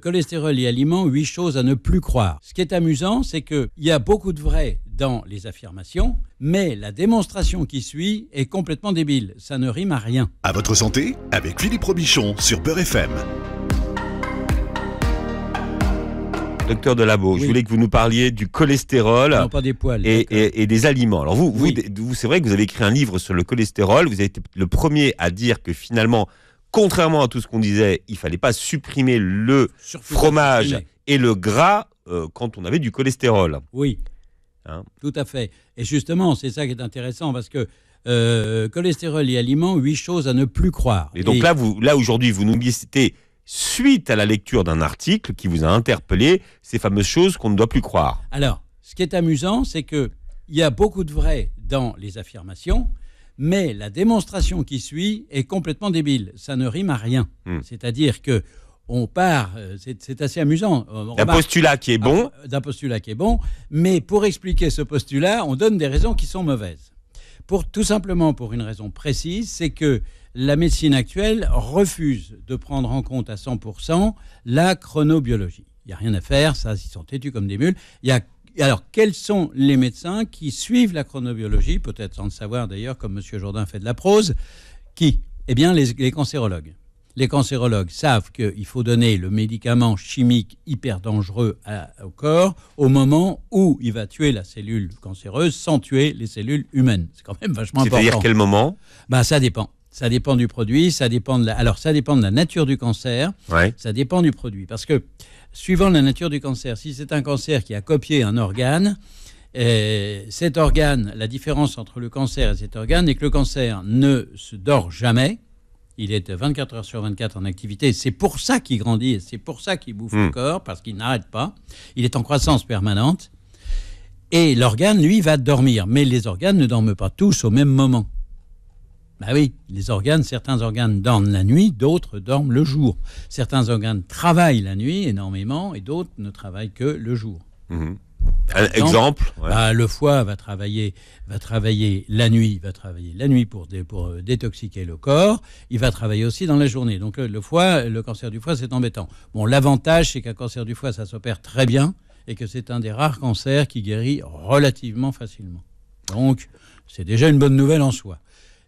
Cholestérol et aliments, huit choses à ne plus croire. Ce qui est amusant, c'est qu'il y a beaucoup de vrai dans les affirmations, mais la démonstration qui suit est complètement débile. Ça ne rime à rien. À votre santé, avec Philippe Robichon sur Beurre FM. Docteur Delabo, je voulais que vous nous parliez du cholestérol et, des aliments. Alors vous c'est vrai que vous avez écrit un livre sur le cholestérol. Vous avez été le premier à dire que finalement, contrairement à tout ce qu'on disait, il fallait pas supprimer le fromage et le gras euh, quand on avait du cholestérol. Oui, hein? tout à fait. Et justement, c'est ça qui est intéressant parce que euh, cholestérol et aliments, huit choses à ne plus croire. Et donc là, vous, là aujourd'hui, vous nous c'était suite à la lecture d'un article qui vous a interpellé ces fameuses choses qu'on ne doit plus croire. Alors, ce qui est amusant, c'est que il y a beaucoup de vrai dans les affirmations, mais la démonstration qui suit est complètement débile. Ça ne rime à rien. Hmm. C'est-à-dire que on part, euh, c'est assez amusant. Euh, d'un postulat qui est bon. Ah, d'un postulat qui est bon, mais pour expliquer ce postulat, on donne des raisons qui sont mauvaises. Pour, tout simplement pour une raison précise, c'est que la médecine actuelle refuse de prendre en compte à 100% la chronobiologie. Il n'y a rien à faire, ça, ils sont têtus comme des mules. Il y a alors, quels sont les médecins qui suivent la chronobiologie, peut-être sans le savoir d'ailleurs, comme M. Jourdain fait de la prose, qui Eh bien, les, cancérologues. Les cancérologues savent qu'il faut donner le médicament chimique hyper dangereux au corps au moment où il va tuer la cellule cancéreuse sans tuer les cellules humaines. C'est quand même vachement important. C'est-à-dire quel moment ben, Ça dépend. Ça dépend du produit, ça dépend de la, alors ça dépend de la nature du cancer, ça dépend du produit. Parce que suivant la nature du cancer, si c'est un cancer qui a copié un organe, et euh, cet organe, la différence entre le cancer et cet organe est que le cancer ne se dort jamais. Il est 24 heures sur 24 en activité. C'est pour ça qu'il grandit c'est pour ça qu'il bouffe le hmm. corps, parce qu'il n'arrête pas. Il est en croissance permanente. Et l'organe, lui, va dormir. Mais les organes ne dorment pas tous au même moment. Ben oui, les organes, certains organes dorment la nuit, d'autres dorment le jour. Certains organes travaillent la nuit énormément et d'autres ne travaillent que le jour. Mhm. exemple, bah, Le foie va travailler, va travailler la nuit, va travailler la nuit pour, euh, détoxiquer le corps. Il va travailler aussi dans la journée. Donc le, euh, le foie, le cancer du foie, c'est embêtant. Bon, l'avantage, c'est qu'un cancer du foie, ça s'opère très bien et que c'est un des rares cancers qui guérit relativement facilement. Donc, c'est déjà une bonne nouvelle en soi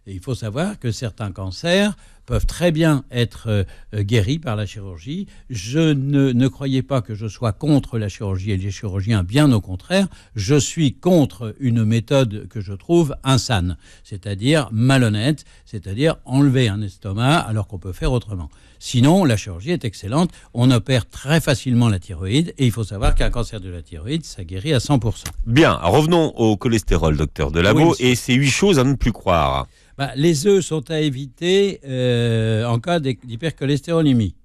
il faut savoir que certains cancers peuvent très bien être euh, euh, guéris par la chirurgie. Je ne, ne pas que je sois contre la chirurgie et les chirurgiens, bien au contraire, je suis contre une méthode que je trouve insane, c'est-à-dire malhonnête, c'est-à-dire enlever un estomac alors qu'on peut faire autrement. Sinon, la chirurgie est excellente, on opère très facilement la thyroïde et il faut savoir qu'un cancer de la thyroïde, ça guérit à 100%. Bien, revenons au cholestérol, docteur Delabo, et ces huit choses à ne plus croire. Bah, les œufs sont à éviter. Euh, euh, en cas d'hypercholestérolémie.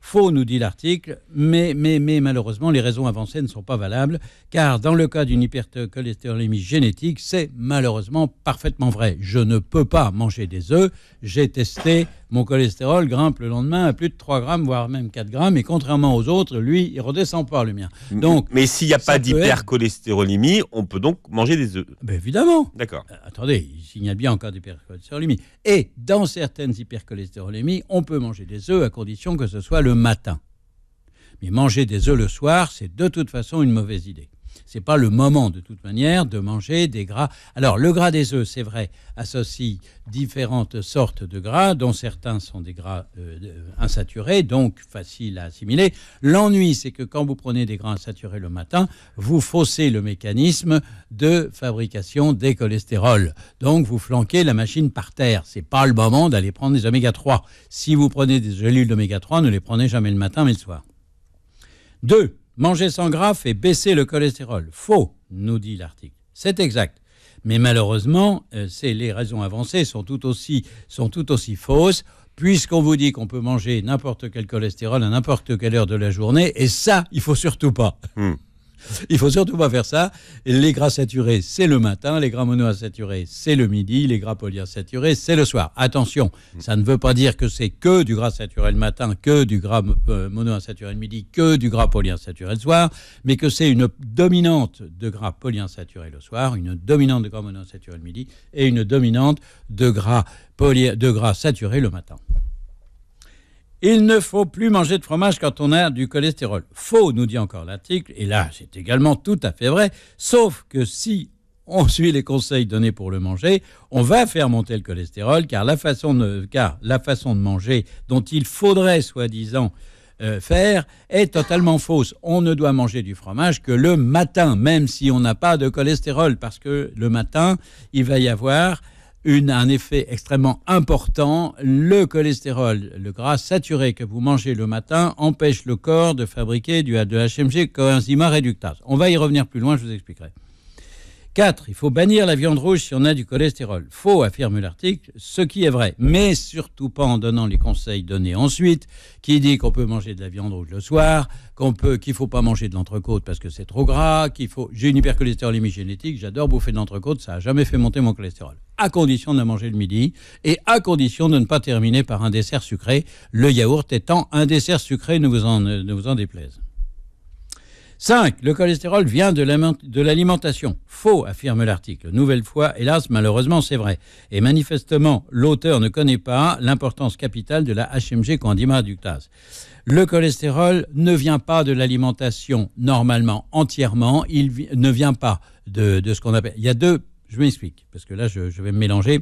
Faux, nous dit l'article, mais, mais, mais malheureusement, les raisons avancées ne sont pas valables, car dans le cas d'une hypercholestérolémie génétique, c'est malheureusement parfaitement vrai. Je ne peux pas manger des œufs, j'ai testé mon cholestérol grimpe le lendemain à plus de 3 grammes, voire même 4 grammes. Et contrairement aux autres, lui, il redescend pas le mien. Donc, mais s'il n'y a pas d'hypercholestérolémie, on peut donc manger des œufs. Ah ben, évidemment. D'accord. Euh, attendez, il signale bien encore d'hypercholestérolémie. Et dans certaines hypercholestérolémies, on peut manger des œufs à condition que ce soit le matin. Mais manger des œufs le soir, c'est de toute façon une mauvaise idée c'est pas le moment de toute manière de manger des gras. Alors le gras des œufs, c'est vrai, associe différentes sortes de gras, dont certains sont des gras euh, euh, insaturés, donc faciles à assimiler. L'ennui, c'est que quand vous prenez des gras insaturés le matin, vous faussez le mécanisme de fabrication des cholestérols. Donc vous flanquez la machine par terre. C'est pas le moment d'aller prendre des oméga 3. Si vous prenez des gélules d'oméga 3, ne les prenez jamais le matin mais le soir. Deux, Manger sans gras fait baisser le cholestérol. Faux, nous dit l'article. C'est exact. Mais malheureusement, euh, les raisons avancées sont tout aussi, sont tout aussi fausses, puisqu'on vous dit qu'on peut manger n'importe quel cholestérol à n'importe quelle heure de la journée, et ça, il faut surtout pas. Hmm. Il faut surtout pas faire ça. Les gras saturés, c'est le matin. Les gras monoinsaturés, c'est le midi. Les gras polyinsaturés, c'est le soir. Attention, ça ne veut pas dire que c'est que du gras saturé le matin, que du gras euh, monoinsaturé le midi, que du gras polyinsaturé le soir, mais que c'est une dominante de gras polyinsaturé le soir, une dominante de gras monoinsaturé le midi et une dominante de gras, de gras saturé le matin. Il ne faut plus manger de fromage quand on a du cholestérol. Faux, nous dit encore l'article, et là c'est également tout à fait vrai, sauf que si on suit les conseils donnés pour le manger, on va faire monter le cholestérol, car la façon de, manger dont il faudrait soi-disant euh, faire est totalement fausse. On ne doit manger du fromage que le matin, même si on n'a pas de cholestérol, parce que le matin, il va y avoir une, a un effet extrêmement important. Le cholestérol, le gras saturé que vous mangez le matin, empêche le corps de fabriquer du HMG coenzyme réductase. On va y revenir plus loin, je vous expliquerai. 4. Il faut bannir la viande rouge si on a du cholestérol. Faux, affirme l'article, ce qui est vrai, mais surtout pas en donnant les conseils donnés ensuite, qui dit qu'on peut manger de la viande rouge le soir, qu'on peut, qu'il faut pas manger de l'entrecôte parce que c'est trop gras, qu'il faut. J'ai une hypercholestérolémie génétique, j'adore bouffer de l'entrecôte, ça a jamais fait monter mon cholestérol. À condition de manger le midi et à condition de ne pas terminer par un dessert sucré, le yaourt étant un dessert sucré, ne vous en, ne vous en déplaise. 5. Le cholestérol vient de l'alimentation. Faux, affirme l'article. Nouvelle fois, hélas, malheureusement, c'est vrai. Et manifestement, l'auteur ne connaît pas l'importance capitale de la HMG m'a ductase. Le cholestérol ne vient pas de l'alimentation normalement entièrement. Il ne vient pas de, de ce qu'on appelle. Il y a deux je m'explique, parce que là, je, vais me mélanger.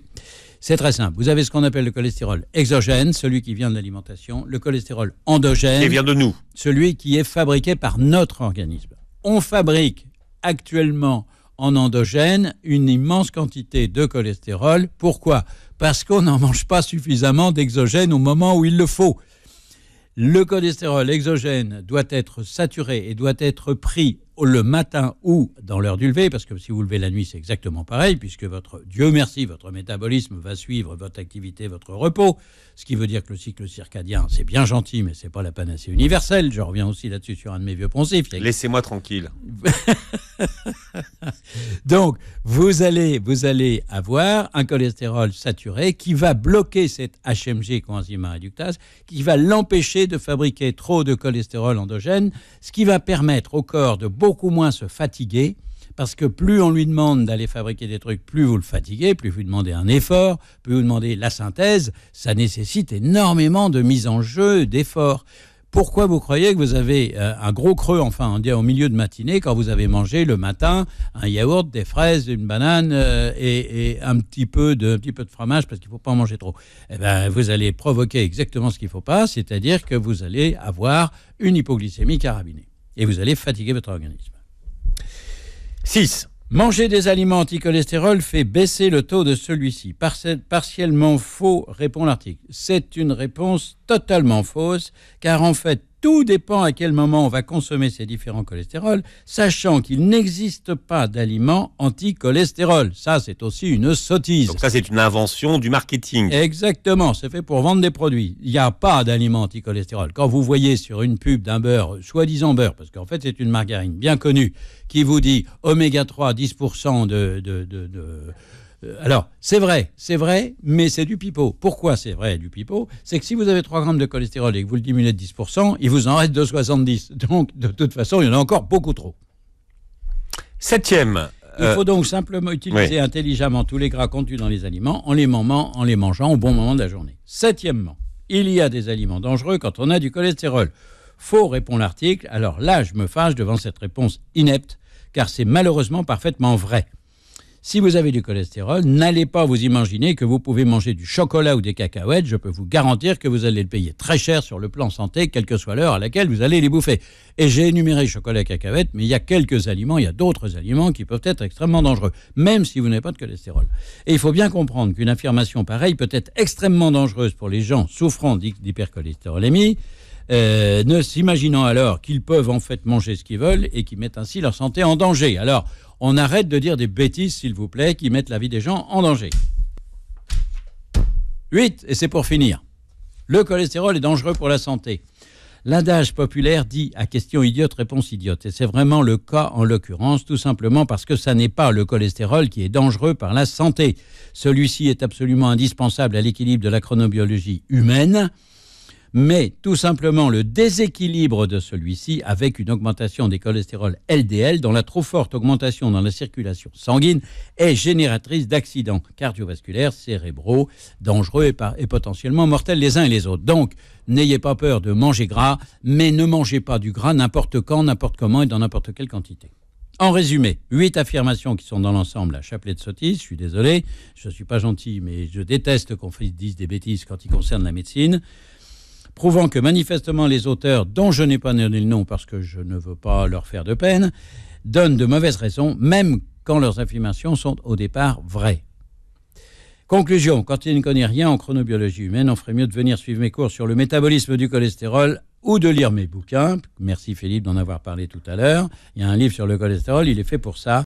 C'est très simple. Vous avez ce qu'on appelle le cholestérol exogène, celui qui vient de l'alimentation, le cholestérol endogène. vient de nous. Celui qui est fabriqué par notre organisme. On fabrique actuellement en endogène une immense quantité de cholestérol. Pourquoi Parce qu'on n'en mange pas suffisamment d'exogène au moment où il le faut. Le cholestérol exogène doit être saturé et doit être pris le matin ou dans l'heure du lever, parce que si vous levez la nuit, c'est exactement pareil, puisque votre, Dieu merci, votre métabolisme va suivre votre activité, votre repos, ce qui veut dire que le cycle circadien, c'est bien gentil, mais c'est pas la panacée universelle. Je reviens aussi là-dessus sur un de mes vieux poncifs. Laissez-moi tranquille. Donc, vous allez, vous allez avoir un cholestérol saturé qui va bloquer cette HMG coenzyme réductase, qui va l'empêcher de fabriquer trop de cholestérol endogène, ce qui va permettre au corps de beaucoup moins se fatiguer parce que plus on lui demande d'aller fabriquer des trucs, plus vous le fatiguez, plus vous demandez un effort, plus vous demandez la synthèse, ça nécessite énormément de mise en jeu, d'efforts. Pourquoi vous croyez que vous avez euh, un gros creux, enfin on dit au milieu de matinée, quand vous avez mangé le matin un yaourt, des fraises, une banane euh, et, un, petit peu de, petit peu de fromage parce qu'il ne faut pas en manger trop eh ben, Vous allez provoquer exactement ce qu'il ne faut pas, c'est-à-dire que vous allez avoir une hypoglycémie carabinée et vous allez fatiguer votre organisme. 6. Manger des aliments anti-cholestérol fait baisser le taux de celui-ci. Partiellement faux, répond l'article. C'est une réponse totalement fausse, car en fait, tout dépend à quel moment on va consommer ces différents cholestérols, sachant qu'il n'existe pas d'aliments anti-cholestérol. Ça, c'est aussi une sottise. Donc ça, c'est une invention du marketing. Exactement, c'est fait pour vendre des produits. Il n'y a pas d'aliments anti-cholestérol. Quand vous voyez sur une pub d'un beurre, soi-disant beurre, parce qu'en fait, c'est une margarine bien connue, qui vous dit oméga 3, 10% de, de, de, de euh, alors, c'est vrai, c'est vrai, mais c'est du pipeau. Pourquoi c'est vrai du pipeau C'est que si vous avez 3 grammes de cholestérol et que vous le diminuez de 10%, il vous en reste 2,70. Donc, de toute façon, il y en a encore beaucoup trop. Septième. Il faut euh, donc simplement utiliser intelligemment tous les gras contenus dans les aliments en les, mangeant, en les mangeant au bon moment de la journée. Septièmement, il y a des aliments dangereux quand on a du cholestérol. Faux, répond l'article. Alors là, je me fâche devant cette réponse inepte, car c'est malheureusement parfaitement vrai. Si vous avez du cholestérol, n'allez pas vous imaginer que vous pouvez manger du chocolat ou des cacahuètes. Je peux vous garantir que vous allez le payer très cher sur le plan santé, quelle que soit l'heure à laquelle vous allez les bouffer. Et j'ai énuméré chocolat et cacahuètes, mais il y a quelques aliments, il y a d'autres aliments qui peuvent être extrêmement dangereux, même si vous n'avez pas de cholestérol. Et il faut bien comprendre qu'une affirmation pareille peut être extrêmement dangereuse pour les gens souffrant d'hypercholestérolémie euh, ne s'imaginant alors qu'ils peuvent en fait manger ce qu'ils veulent et qui mettent ainsi leur santé en danger. Alors, on arrête de dire des bêtises, s'il vous plaît, qui mettent la vie des gens en danger. Huit, Et c'est pour finir. Le cholestérol est dangereux pour la santé. L'adage populaire dit à question idiote, réponse idiote. Et c'est vraiment le cas en l'occurrence, tout simplement parce que ça n'est pas le cholestérol qui est dangereux par la santé. Celui-ci est absolument indispensable à l'équilibre de la chronobiologie humaine mais tout simplement le déséquilibre de celui-ci avec une augmentation des cholestérols LDL dont la trop forte augmentation dans la circulation sanguine est génératrice d'accidents cardiovasculaires, cérébraux, dangereux et, potentiellement mortels les uns et les autres. Donc, n'ayez pas peur de manger gras, mais ne mangez pas du gras n'importe quand, n'importe comment et dans n'importe quelle quantité. En résumé, huit affirmations qui sont dans l'ensemble à chapelet de sottises. Je suis désolé, je ne suis pas gentil, mais je déteste qu'on dise des bêtises quand il concerne la médecine prouvant que manifestement les auteurs, dont je n'ai pas donné le nom parce que je ne veux pas leur faire de peine, donnent de mauvaises raisons, même quand leurs affirmations sont au départ vraies. Conclusion, quand il ne connaît rien en chronobiologie humaine, on ferait mieux de venir suivre mes cours sur le métabolisme du cholestérol ou de lire mes bouquins. Merci Philippe d'en avoir parlé tout à l'heure. Il y a un livre sur le cholestérol, il est fait pour ça.